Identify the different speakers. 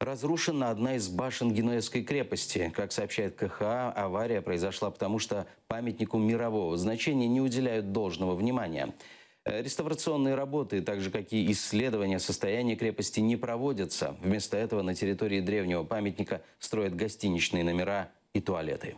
Speaker 1: разрушена одна из башен Генуэзской крепости. Как сообщает КХА, авария произошла потому, что памятнику мирового значения не уделяют должного внимания. Э, реставрационные работы, так же как и исследования состояния крепости, не проводятся. Вместо этого на территории древнего памятника строят гостиничные номера и туалеты.